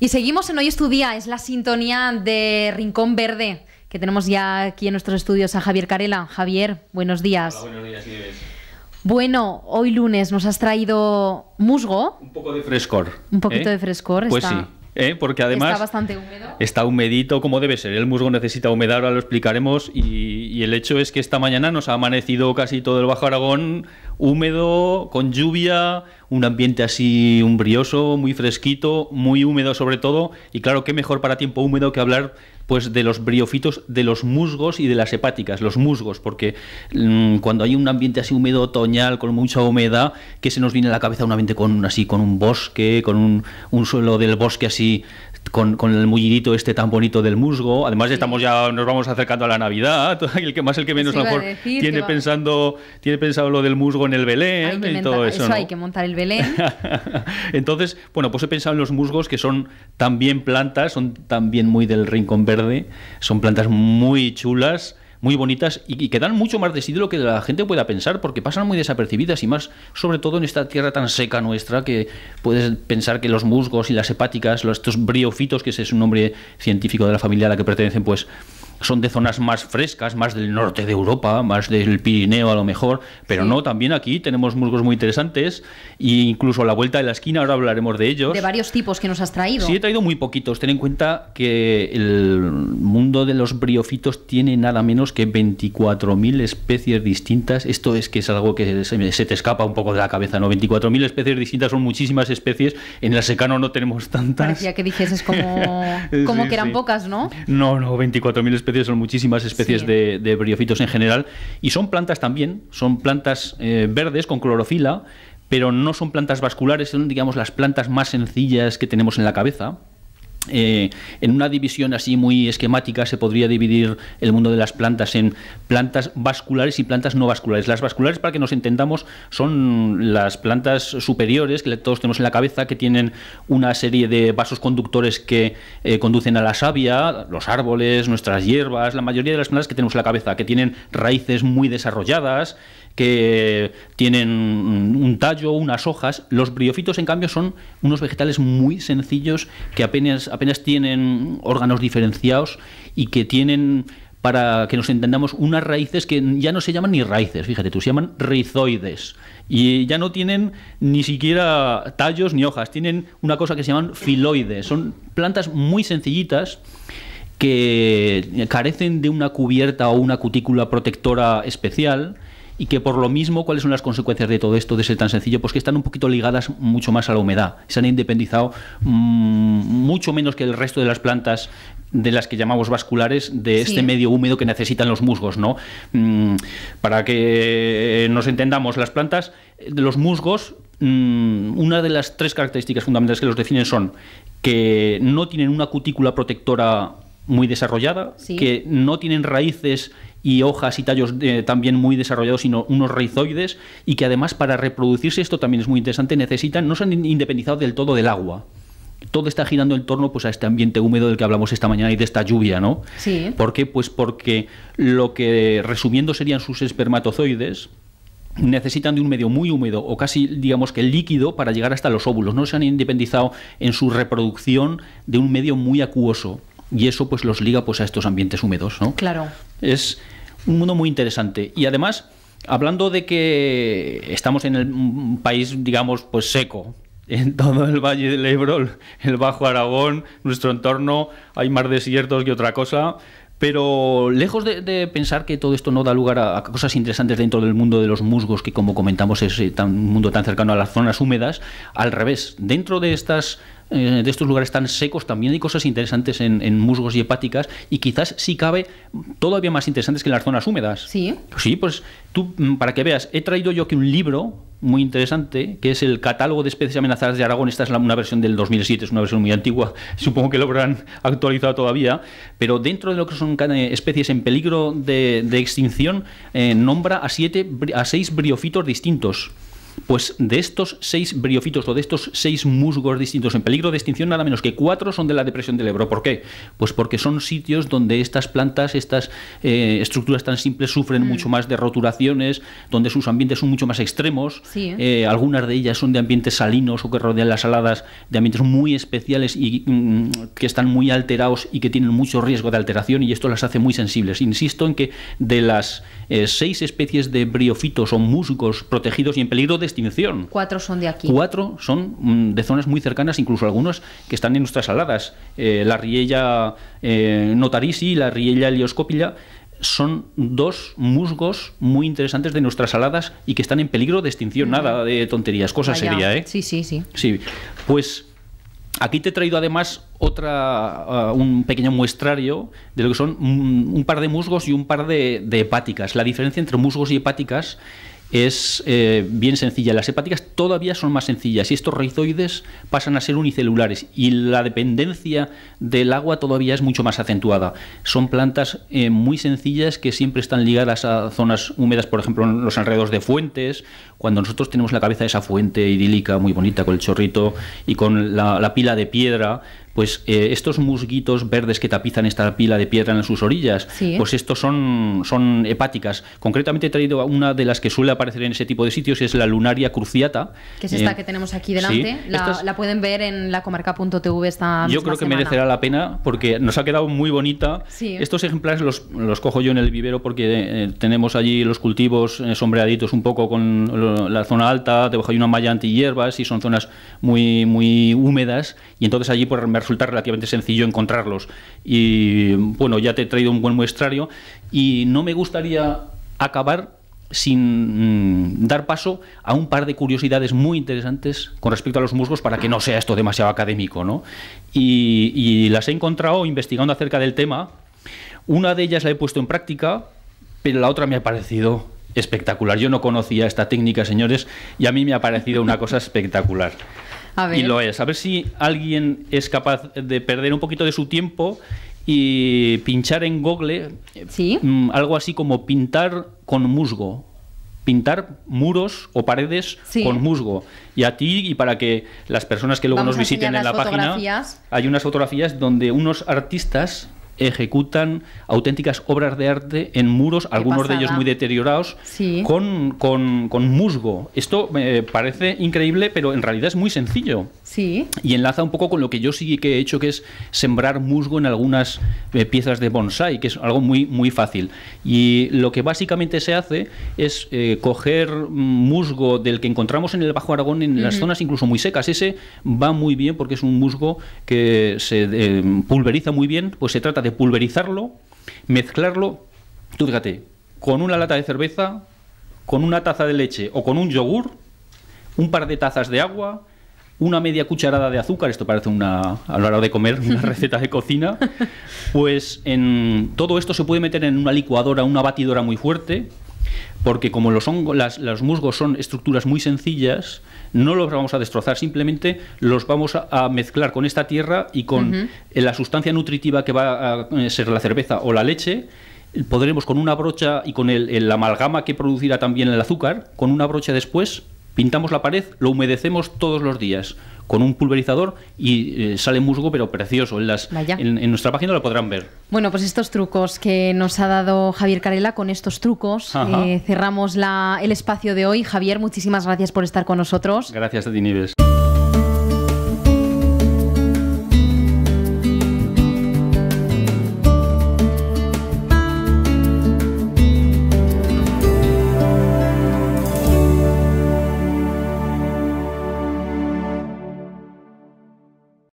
Y seguimos en Hoy día, es la sintonía de Rincón Verde, que tenemos ya aquí en nuestros estudios a Javier Carela. Javier, buenos días. Hola, buenos días, Bueno, hoy lunes nos has traído musgo. Un poco de frescor. Un poquito ¿eh? de frescor. Pues sí. ¿eh? porque además está bastante húmedo. Está humedito como debe ser. El musgo necesita humedad, ahora lo explicaremos. y, el hecho es que esta mañana nos ha amanecido casi todo el Bajo Aragón húmedo, con lluvia, un ambiente así umbrioso, muy fresquito, muy húmedo sobre todo. Y claro, qué mejor para tiempo húmedo que hablar pues de los briofitos, de los musgos y de las hepáticas, los musgos, porque mm, cuando hay un ambiente así húmedo otoñal, con mucha humedad, que se nos viene a la cabeza un ambiente con así, con un bosque, con un, un suelo del bosque así con, el mullidito este tan bonito del musgo. Además, estamos ya nos vamos acercando a la Navidad. El que más, el que menos, a lo mejor tiene, pensando, tiene pensado lo del musgo en el Belén y todo eso. Eso hay que montar el Belén. Entonces, bueno, pues he pensado en los musgos que son también plantas, son también muy del rincón verde, son plantas muy chulas muy bonitas y, y, que dan mucho más de sí de lo que la gente pueda pensar, porque pasan muy desapercibidas y más, sobre todo en esta tierra tan seca nuestra, que puedes pensar que los musgos y las hepáticas, los, estos briofitos, que ese es un nombre científico de la familia a la que pertenecen, pues son de zonas más frescas, más del norte de Europa, más del Pirineo a lo mejor, pero no, también aquí tenemos musgos muy interesantes e incluso a la vuelta de la esquina, ahora hablaremos de ellos. De varios tipos que nos has traído. Sí, he traído muy poquitos. Ten en cuenta que el mundo de los briofitos tiene nada menos que 24.000 especies distintas. Esto es que es algo que se, te escapa un poco de la cabeza, ¿no? 24.000 especies distintas son muchísimas especies. En el secano no tenemos tantas. Parecía que dijeses como, como que eran pocas, ¿no? No, no, 24.000 especies especies, son muchísimas especies de, briofitos en general. Y son plantas también, son plantas eh, verdes con clorofila, pero no son plantas vasculares, son digamos las plantas más sencillas que tenemos en la cabeza. Eh, en una división así muy esquemática se podría dividir el mundo de las plantas en plantas vasculares y plantas no vasculares. Las vasculares, para que nos entendamos, son las plantas superiores que todos tenemos en la cabeza, que tienen una serie de vasos conductores que eh, conducen a la savia, los árboles, nuestras hierbas, la mayoría de las plantas que tenemos en la cabeza, que tienen raíces muy desarrolladas, que tienen un tallo, unas hojas. Los briofitos, en cambio, son unos vegetales muy sencillos que apenas, apenas tienen órganos diferenciados y que tienen para que nos entendamos, unas raíces que ya no se llaman ni raíces, fíjate tú, se llaman rizoides. Y ya no tienen ni siquiera tallos ni hojas, tienen una cosa que se llaman filoides. Son plantas muy sencillitas que carecen de una cubierta o una cutícula protectora especial y que por lo mismo, ¿cuáles son las consecuencias de todo esto, de ser tan sencillo? Pues que están un poquito ligadas mucho más a la humedad, se han independizado mm, mucho menos que el resto de las plantas de las que llamamos vasculares, de este medio húmedo que necesitan los musgos, ¿no? Mm, para que nos entendamos, las plantas, los musgos, mm, una de las tres características fundamentales que los definen son que no tienen una cutícula protectora muy desarrollada, que no tienen raíces y hojas y tallos eh, también muy desarrollados, sino unos rizoides, y que además para reproducirse, esto también es muy interesante, necesitan, no se han independizado del todo del agua todo está girando en torno pues a este ambiente húmedo del que hablamos esta mañana y de esta lluvia, ¿no? Sí. ¿Por qué? Pues porque lo que resumiendo serían sus espermatozoides necesitan de un medio muy húmedo o casi digamos que líquido para llegar hasta los óvulos. No se han independizado en su reproducción de un medio muy acuoso y eso pues los liga pues a estos ambientes húmedos, ¿no? Claro. Es un mundo muy interesante y además hablando de que estamos en el mm, país digamos pues seco, en todo el Valle del Ebro, el Bajo Aragón, nuestro entorno, hay más desiertos que otra cosa. Pero lejos de, pensar que todo esto no da lugar a, cosas interesantes dentro del mundo de los musgos, que como comentamos es eh, un mundo tan cercano a las zonas húmedas, al revés, dentro de estas eh, de estos lugares tan secos también hay cosas interesantes en, musgos y hepáticas y quizás si cabe todavía más interesantes que en las zonas húmedas. Sí. Sí, pues tú, mm, para que veas, he traído yo aquí un libro muy interesante, que es el catálogo de especies amenazadas de Aragón. Esta es una versión del 2007, es una versión muy antigua, supongo que lo habrán actualizado todavía, pero dentro de lo que son eh, especies en peligro de, extinción, eh, nombra a, siete, a seis briofitos distintos. Pues de estos seis briofitos o de estos seis musgos distintos en peligro de extinción, nada menos que cuatro son de la depresión del Ebro. ¿Por qué? Pues porque son sitios donde estas plantas, estas eh, estructuras tan simples sufren mm. mucho más de roturaciones, donde sus ambientes son mucho más extremos. ¿eh? Eh, algunas de ellas son de ambientes salinos o que rodean las saladas, de ambientes muy especiales y mm, que están muy alterados y que tienen mucho riesgo de alteración y esto las hace muy sensibles. Insisto en que de las seis especies de briofitos o musgos protegidos y en peligro de extinción. Cuatro son de aquí. Cuatro son mm, de zonas muy cercanas, incluso algunos que están en nuestras aladas. Eh, la riella eh, notarisi y la riella helioscópila son dos musgos muy interesantes de nuestras aladas y que están en peligro de extinción. Nada de tonterías, cosa sería. ¿eh? Sí, sí, sí. Sí, pues Aquí te he traído además otra, ah, un pequeño muestrario de lo que son mm, un, par de musgos y un par de, hepáticas. La diferencia entre musgos y hepáticas es eh, bien sencilla. Las hepáticas todavía son más sencillas y estos rizoides pasan a ser unicelulares y la dependencia del agua todavía es mucho más acentuada. Son plantas eh, muy sencillas que siempre están ligadas a zonas húmedas, por ejemplo, en los alrededores de fuentes cuando nosotros tenemos la cabeza de esa fuente idílica muy bonita con el chorrito y con la, pila de piedra, pues eh, estos musguitos verdes que tapizan esta pila de piedra en sus orillas, pues estos son, son hepáticas. Concretamente he traído una de las que suele aparecer en ese tipo de sitios, es la lunaria cruciata. Que es esta eh, que tenemos aquí delante. La, pueden ver en la comarca.tv esta Yo creo que merecerá la pena porque nos ha quedado muy bonita. Estos ejemplares los, los, cojo yo en el vivero porque eh, tenemos allí los cultivos sombreaditos un poco con los la zona alta, debajo hay una malla hierbas y son zonas muy, muy húmedas y entonces allí pues, me resulta relativamente sencillo encontrarlos. Y bueno, ya te he traído un buen muestrario y no me gustaría acabar sin mm, dar paso a un par de curiosidades muy interesantes con respecto a los musgos para que no sea esto demasiado académico. y las he encontrado investigando acerca del tema. Una de ellas la he puesto en práctica, pero la otra me ha parecido espectacular. Yo no conocía esta técnica, señores, y a mí me ha parecido una cosa espectacular. Y lo es. A ver si alguien es capaz de perder un poquito de su tiempo y pinchar en Google mm, algo así como pintar con musgo pintar muros o paredes con musgo. Y a ti, y para que las personas que luego nos visiten en la página, hay unas fotografías donde unos artistas ejecutan auténticas obras de arte en muros, algunos de ellos muy deteriorados, con, musgo. Esto me eh, parece increíble, pero en realidad es muy sencillo. Sí. Y enlaza un poco con lo que yo sí que he hecho, que es sembrar musgo en algunas eh, piezas de bonsai, que es algo muy, muy fácil. Y lo que básicamente se hace es eh, coger musgo del que encontramos en el Bajo Aragón, en las zonas incluso muy secas. Ese va muy bien porque es un musgo que se pulveriza muy bien, pues se trata de pulverizarlo, mezclarlo, tú con una lata de cerveza, con una taza de leche o con un yogur, un par de tazas de agua, una media cucharada de azúcar, esto parece una, a la hora de comer, una receta de cocina, pues en todo esto se puede meter en una licuadora, una batidora muy fuerte, porque como los, hongos, las, musgos son estructuras muy sencillas, no los vamos a destrozar, simplemente los vamos a, mezclar con esta tierra y con eh, la sustancia nutritiva que va a eh, ser la cerveza o la leche, podremos con una brocha y con el amalgama que producirá también el azúcar, con una brocha después Pintamos la pared, lo humedecemos todos los días con un pulverizador y eh, sale musgo, pero precioso. En, las, en, nuestra página lo podrán ver. Bueno, pues estos trucos que nos ha dado Javier Carela, con estos trucos eh, cerramos el espacio de hoy. Javier, muchísimas gracias por estar con nosotros. Gracias a ti, Nives.